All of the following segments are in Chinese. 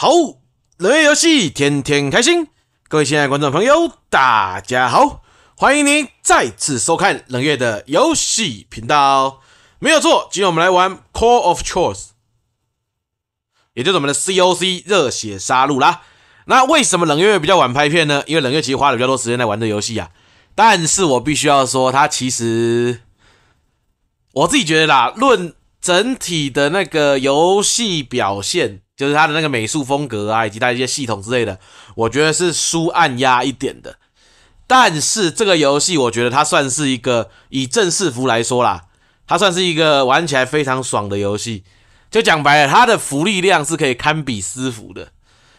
好，冷月游戏天天开心，各位亲爱的观众朋友，大家好，欢迎您再次收看冷月的游戏频道。没有错，今天我们来玩《Call of Choice，也就是我们的 COC 热血杀戮啦。那为什么冷月比较晚拍片呢？因为冷月其实花了比较多时间来玩这游戏啊。但是我必须要说，它其实我自己觉得啦，论整体的那个游戏表现。就是它的那个美术风格啊，以及它一些系统之类的，我觉得是舒按压一点的。但是这个游戏，我觉得它算是一个以正式服来说啦，它算是一个玩起来非常爽的游戏。就讲白了，它的福利量是可以堪比私服的。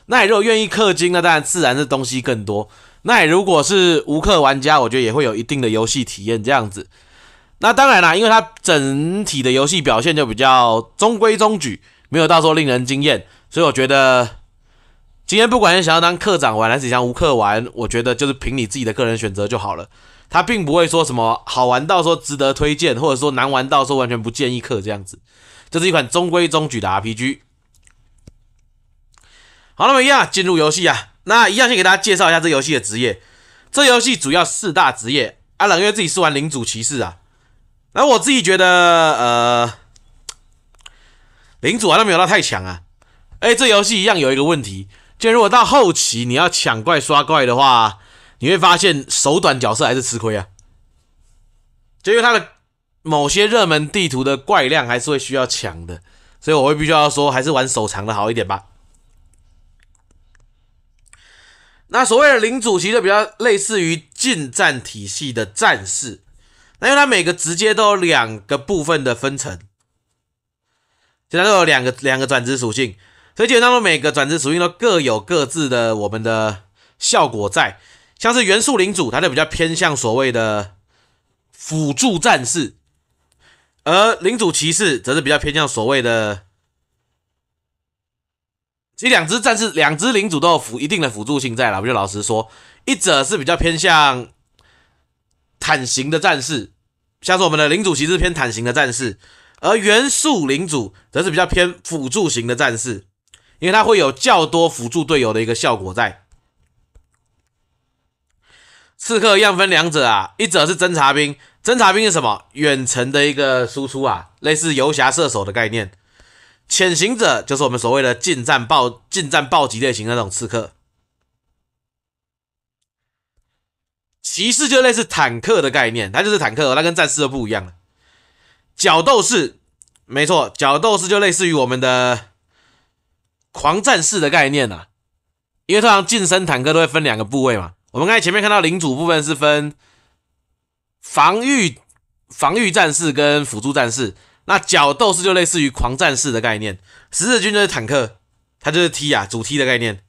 那如果愿意氪金，那当然自然是东西更多。那如果是无氪玩家，我觉得也会有一定的游戏体验这样子。那当然啦，因为它整体的游戏表现就比较中规中矩。没有到说令人惊艳，所以我觉得今天不管是想要当课长玩、还是想无氪玩，我觉得就是凭你自己的个人选择就好了。它并不会说什么好玩到说值得推荐，或者说难玩到说完全不建议氪这样子。这是一款中规中矩的 RPG。好，那么一样进入游戏啊。那一样先给大家介绍一下这游戏的职业。这游戏主要四大职业啊，因月自己是玩领主骑士啊。那我自己觉得，呃。领主好像没有到太强啊，哎，这游戏一样有一个问题，就如果到后期你要抢怪刷怪的话，你会发现手短角色还是吃亏啊。就因为它的某些热门地图的怪量还是会需要抢的，所以我会必须要说还是玩手长的好一点吧。那所谓的领主其实比较类似于近战体系的战士，那因为它每个直接都有两个部分的分层。现在都有两个两个转职属性，所以基本上每个转职属性都各有各自的我们的效果在。像是元素领主，他就比较偏向所谓的辅助战士；而领主骑士则是比较偏向所谓的。其实两只战士，两只领主都有辅一定的辅助性在了。我们就老实说，一者是比较偏向坦型的战士，像是我们的领主骑士偏坦型的战士。而元素领主则是比较偏辅助型的战士，因为他会有较多辅助队友的一个效果在。刺客一样分两者啊，一者是侦察兵，侦察兵是什么？远程的一个输出啊，类似游侠射手的概念。潜行者就是我们所谓的近战暴近战暴击类型那种刺客。骑士就类似坦克的概念，它就是坦克，它跟战士的不一样了。角斗士，没错，角斗士就类似于我们的狂战士的概念啊，因为通常近身坦克都会分两个部位嘛。我们刚才前面看到领主部分是分防御防御战士跟辅助战士，那角斗士就类似于狂战士的概念。十字军就是坦克，它就是踢啊，主踢的概念。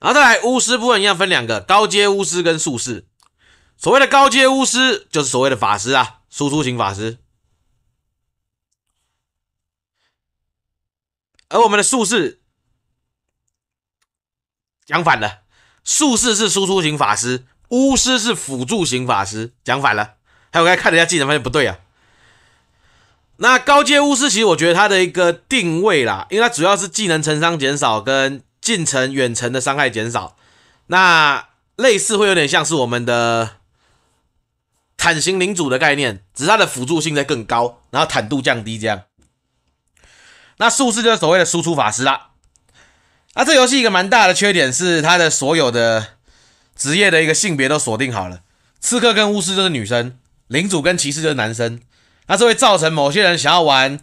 然后再来巫师部分一样分两个，高阶巫师跟术士。所谓的高阶巫师就是所谓的法师啊，输出型法师。而我们的术士讲反了，术士是输出型法师，巫师是辅助型法师，讲反了。还有，刚才看了一下技能，发现不对啊。那高阶巫师其实我觉得他的一个定位啦，因为他主要是技能成伤减少跟近程、远程的伤害减少。那类似会有点像是我们的。坦型领主的概念，只是它的辅助性在更高，然后坦度降低这样。那术士就是所谓的输出法师啦。啊，这游戏一个蛮大的缺点是，它的所有的职业的一个性别都锁定好了，刺客跟巫师就是女生，领主跟骑士就是男生。那这会造成某些人想要玩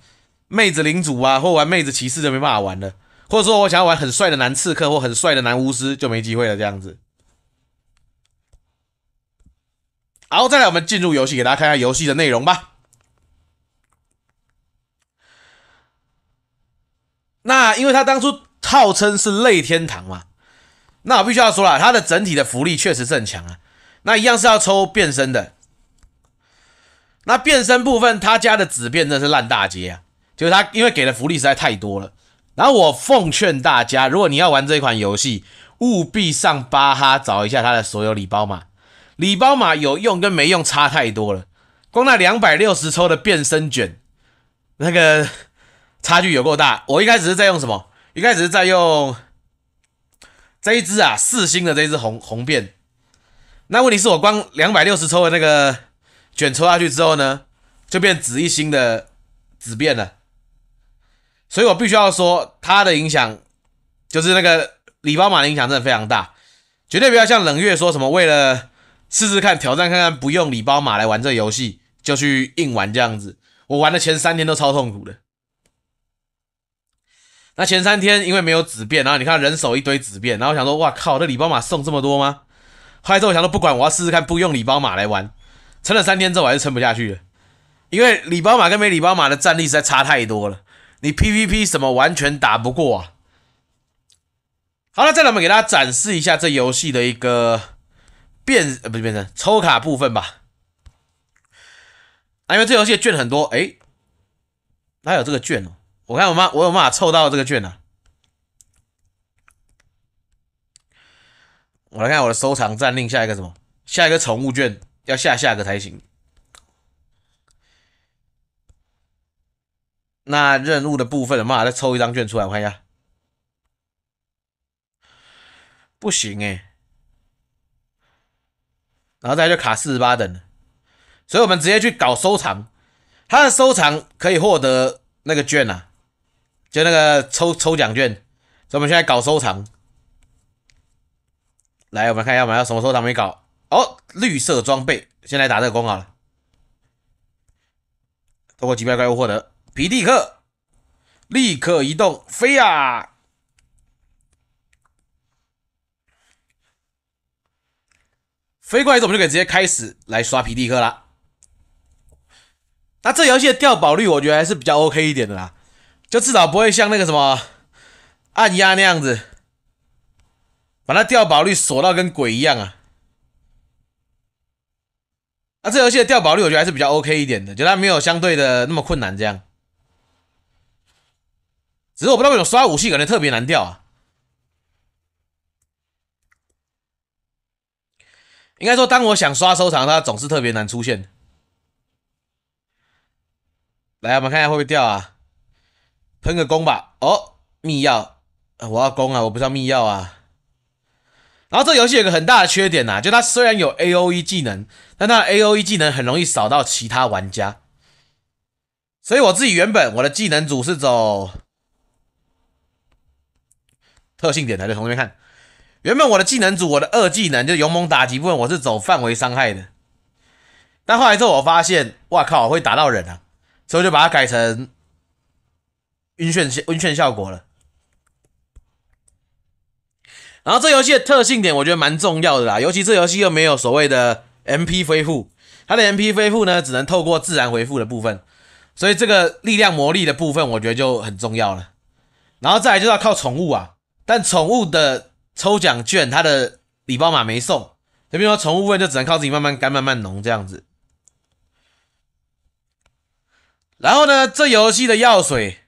妹子领主啊，或玩妹子骑士就没办法玩了，或者说我想要玩很帅的男刺客或很帅的男巫师就没机会了这样子。然后再来，我们进入游戏，给大家看一下游戏的内容吧。那因为它当初号称是“类天堂”嘛，那我必须要说了，它的整体的福利确实是很强啊。那一样是要抽变身的。那变身部分，他家的纸变真是烂大街啊，就是他因为给的福利实在太多了。然后我奉劝大家，如果你要玩这款游戏，务必上巴哈找一下他的所有礼包码。礼包码有用跟没用差太多了，光那两百六十抽的变身卷，那个差距有够大。我一开始是在用什么？一开始是在用这一只啊四星的这一只红红变。那问题是我光两百六十抽那个卷抽下去之后呢，就变紫一星的紫变了。所以我必须要说，它的影响就是那个礼包码的影响真的非常大，绝对不要像冷月说什么为了。试试看，挑战看看，不用礼包码来玩这游戏，就去硬玩这样子。我玩的前三天都超痛苦的。那前三天因为没有纸变，然后你看人手一堆纸变，然后想说，哇靠，这礼包码送这么多吗？后来之后我想说，不管，我要试试看，不用礼包码来玩。撑了三天之后，我还是撑不下去了，因为礼包码跟没礼包码的战力实在差太多了。你 PVP 什么完全打不过啊。好了，再来我们给大家展示一下这游戏的一个。变呃不是变成抽卡部分吧？啊，因为这游戏的券很多，哎，哪有这个券哦？我看我妈，我有办法凑到这个券呢。我来看我的收藏战令，下一个什么？下一个宠物券要下下个才行。那任务的部分，有办法再抽一张券出来我看一下。不行哎。然后再就卡四十八等，所以我们直接去搞收藏，它的收藏可以获得那个券啊，就那个抽抽奖券，所以我们现在搞收藏。来，我们看一下，我们还有什么收藏没搞？哦，绿色装备，先来打这个工好了。通过几百怪物获得，皮蒂克，立刻移动，飞啊！飞过来之后，我们就可以直接开始来刷皮蒂克啦。那这游戏的掉宝率，我觉得还是比较 OK 一点的啦，就至少不会像那个什么按压那样子，把它掉宝率锁到跟鬼一样啊。那这游戏的掉宝率，我觉得还是比较 OK 一点的，觉得它没有相对的那么困难这样。只是我不知道为什么刷武器可能特别难掉啊。应该说，当我想刷收藏，它总是特别难出现。来，我们看一下会不会掉啊？喷个弓吧。哦，密钥，我要弓啊，我不是要密钥啊。然后这游戏有个很大的缺点呐，就它虽然有 A O E 技能，但它 A O E 技能很容易扫到其他玩家。所以我自己原本我的技能组是走特性点来，的，同学看。原本我的技能组，我的二技能就勇猛打击部分，我是走范围伤害的。但后来之后我发现，哇靠，会打到人啊，所以就把它改成晕眩晕眩效果了。然后这游戏的特性点，我觉得蛮重要的啦，尤其这游戏又没有所谓的 MP 恢复，它的 MP 恢复呢，只能透过自然恢复的部分，所以这个力量魔力的部分，我觉得就很重要了。然后再来就是要靠宠物啊，但宠物的。抽奖券，他的礼包码没送。这边说宠物问就只能靠自己慢慢干慢慢浓这样子。然后呢，这游戏的药水，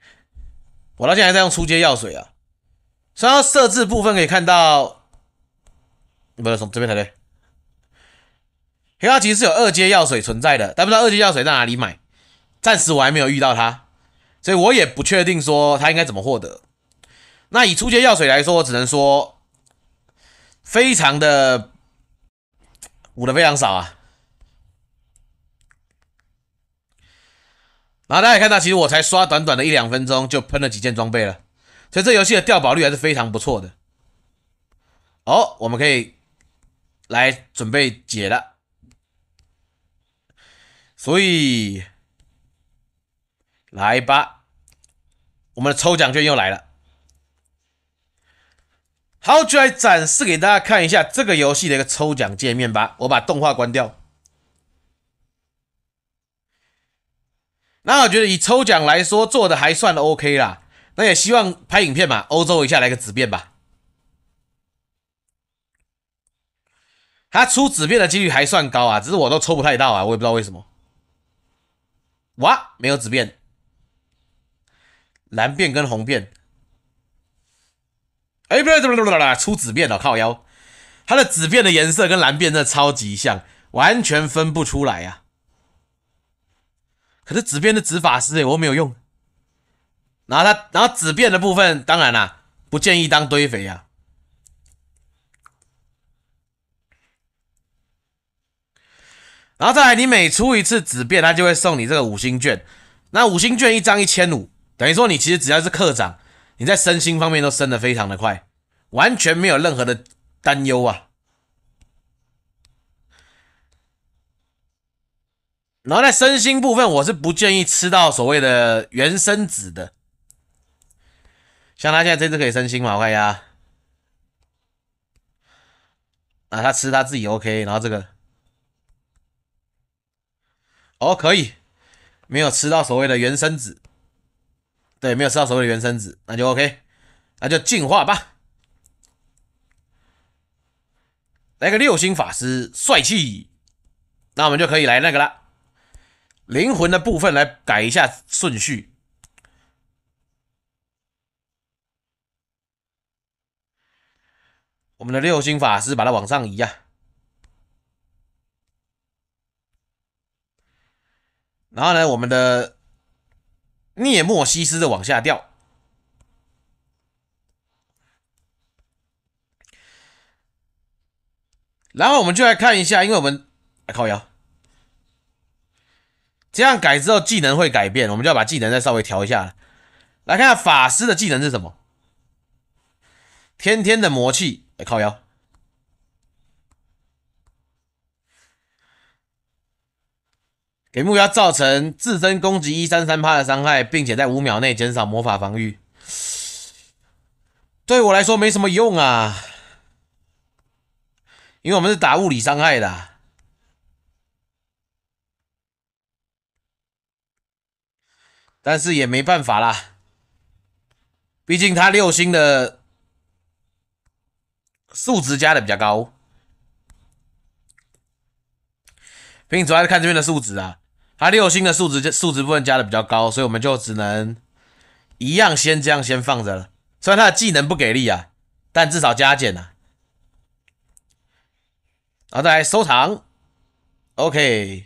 我到现在还在用初阶药水啊。然到设置部分可以看到，不是从这边才对。黑曜石是有二阶药水存在的，但不知道二阶药水在哪里买，暂时我还没有遇到它，所以我也不确定说它应该怎么获得。那以初阶药水来说，我只能说。非常的，舞的非常少啊。然后大家看到，其实我才刷短短的一两分钟，就喷了几件装备了，所以这游戏的掉宝率还是非常不错的。哦，我们可以来准备解了。所以，来吧，我们的抽奖券又来了。好，就来展示给大家看一下这个游戏的一个抽奖界面吧。我把动画关掉。那我觉得以抽奖来说，做的还算 OK 啦。那也希望拍影片嘛，欧洲一下来个纸变吧。他出纸变的几率还算高啊，只是我都抽不太到啊，我也不知道为什么。哇，没有纸变，蓝变跟红变。哎，怎么怎么怎么出纸片了，靠腰！它的纸片的颜色跟蓝变真的超级像，完全分不出来呀。可是纸片的纸法师哎，我没有用。然后它，然后纸片的部分，当然啦，不建议当堆肥呀。然后再来，你每出一次纸片，它就会送你这个五星券。那五星券一张一千五，等于说你其实只要是课长。你在身心方面都升的非常的快，完全没有任何的担忧啊。然后在身心部分，我是不建议吃到所谓的原生籽的。像他现在这次可以身心嘛，快呀！啊，他吃他自己 OK，然后这个，哦，可以，没有吃到所谓的原生籽。对，没有吃到所谓的原生子，那就 OK，那就进化吧。来个六星法师，帅气。那我们就可以来那个了，灵魂的部分来改一下顺序。我们的六星法师把它往上移啊，然后呢，我们的。涅墨西斯的往下掉，然后我们就来看一下，因为我们来、靠腰，这样改之后技能会改变，我们就要把技能再稍微调一下。来看下法师的技能是什么，天天的魔气，哎靠腰。给目标造成自身攻击一三三趴的伤害，并且在五秒内减少魔法防御。对我来说没什么用啊，因为我们是打物理伤害的，但是也没办法啦，毕竟他六星的数值加的比较高。并主要是看这边的数值啊，它六星的数值就数值部分加的比较高，所以我们就只能一样先这样先放着了。虽然它的技能不给力啊，但至少加减啊。然后再来收藏，OK。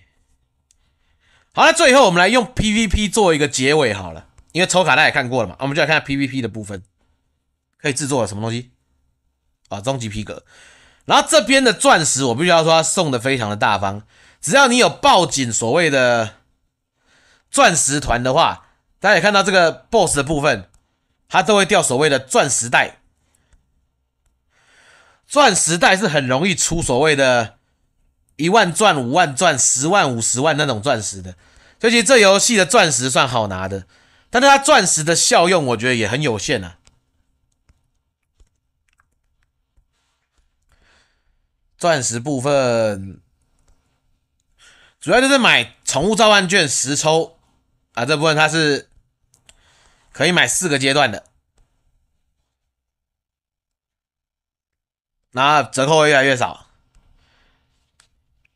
好了，最后我们来用 PVP 做一个结尾好了，因为抽卡大家也看过了嘛，我们就来看下 PVP 的部分，可以制作了什么东西啊？终极皮革。然后这边的钻石我必须要说送的非常的大方。只要你有抱紧所谓的钻石团的话，大家也看到这个 boss 的部分，它都会掉所谓的钻石袋。钻石袋是很容易出所谓的一万钻、五万钻、十万、五十万那种钻石的，所以其实这游戏的钻石算好拿的，但是它钻石的效用，我觉得也很有限啊。钻石部分。主要就是买宠物召唤券十抽啊，这部分它是可以买四个阶段的，那折扣会越来越少。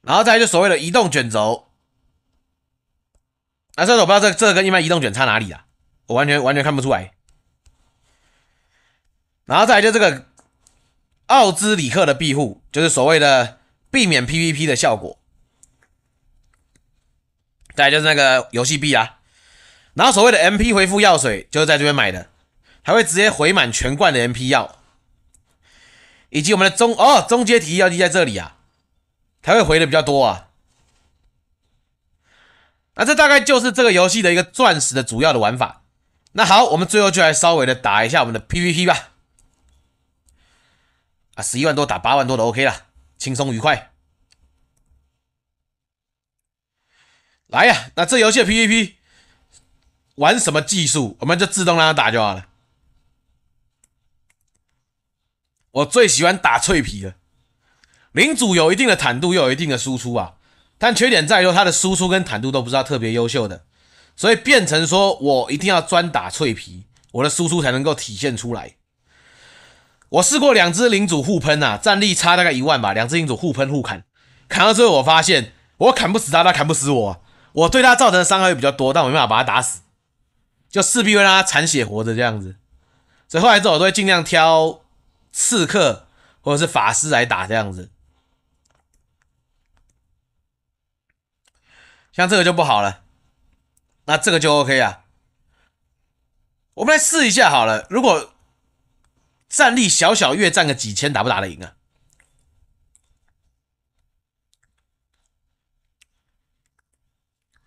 然后再来就所谓的移动卷轴，那这我不知道这这个跟一般移动卷差哪里啊，我完全完全看不出来。然后再来就这个奥兹里克的庇护，就是所谓的避免 PVP 的效果。大家就是那个游戏币啊，然后所谓的 MP 回复药水就是在这边买的，还会直接回满全罐的 MP 药，以及我们的中哦中阶体力药剂在这里啊，才会回的比较多啊。那这大概就是这个游戏的一个钻石的主要的玩法。那好，我们最后就来稍微的打一下我们的 PVP 吧，啊十一万多打八万多的 OK 了，轻松愉快。哎呀，那这游戏的 PVP 玩什么技术，我们就自动让他打就好了。我最喜欢打脆皮了，领主有一定的坦度，又有一定的输出啊，但缺点在于他的输出跟坦度都不是特别优秀的，所以变成说我一定要专打脆皮，我的输出才能够体现出来。我试过两只领主互喷啊，战力差大概一万吧，两只领主互喷互砍，砍到最后我发现我砍不死他，他砍不死我。我对他造成的伤害会比较多，但我没办法把他打死，就势必会让他残血活着这样子。所以后来之后，我都会尽量挑刺客或者是法师来打这样子。像这个就不好了，那这个就 OK 啊。我们来试一下好了，如果战力小小月战个几千，打不打得赢啊？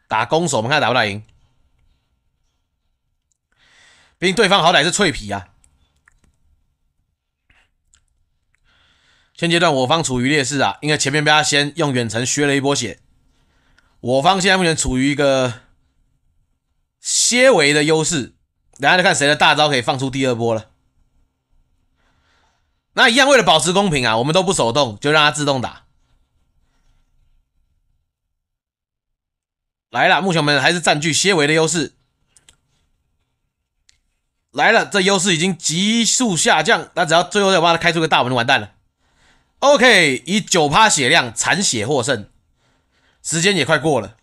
打攻守，我们看打不打赢。毕竟对方好歹是脆皮啊。现阶段我方处于劣势啊，因为前面被他先用远程削了一波血。我方现在目前处于一个些微的优势，等下就看谁的大招可以放出第二波了。那一样为了保持公平啊，我们都不手动，就让他自动打。来了，目前我们还是占据些微的优势。来了，这优势已经急速下降。那只要最后再把它开出个大就完蛋了。OK，以九趴血量残血获胜，时间也快过了。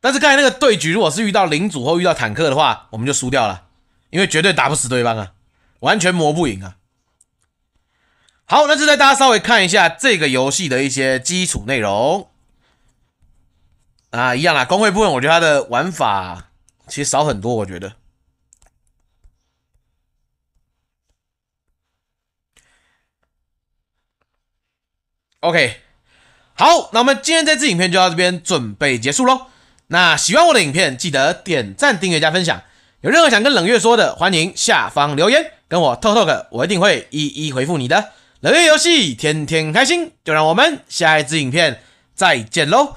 但是刚才那个对局，如果是遇到领主或遇到坦克的话，我们就输掉了，因为绝对打不死对方啊，完全磨不赢啊。好，那就带大家稍微看一下这个游戏的一些基础内容。啊，一样啦，公会部分我觉得它的玩法其实少很多，我觉得。OK，好，那我们今天这支影片就到这边准备结束喽。那喜欢我的影片，记得点赞、订阅、加分享。有任何想跟冷月说的，欢迎下方留言跟我 talk talk，我一定会一一回复你的。冷月游戏天天开心，就让我们下一支影片再见喽。